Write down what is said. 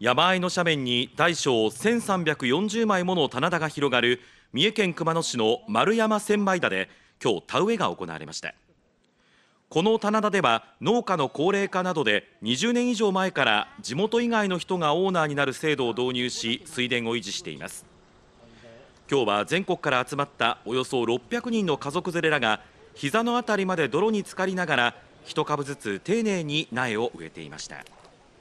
山あいの斜面に大小1340枚もの棚田が広がる三重県熊野市の丸山千枚田で今日田植えが行われましたこの棚田では農家の高齢化などで20年以上前から地元以外の人がオーナーになる制度を導入し水田を維持しています今日は全国から集まったおよそ600人の家族連れらが膝のあたりまで泥に浸かりながら一株ずつ丁寧に苗を植えていました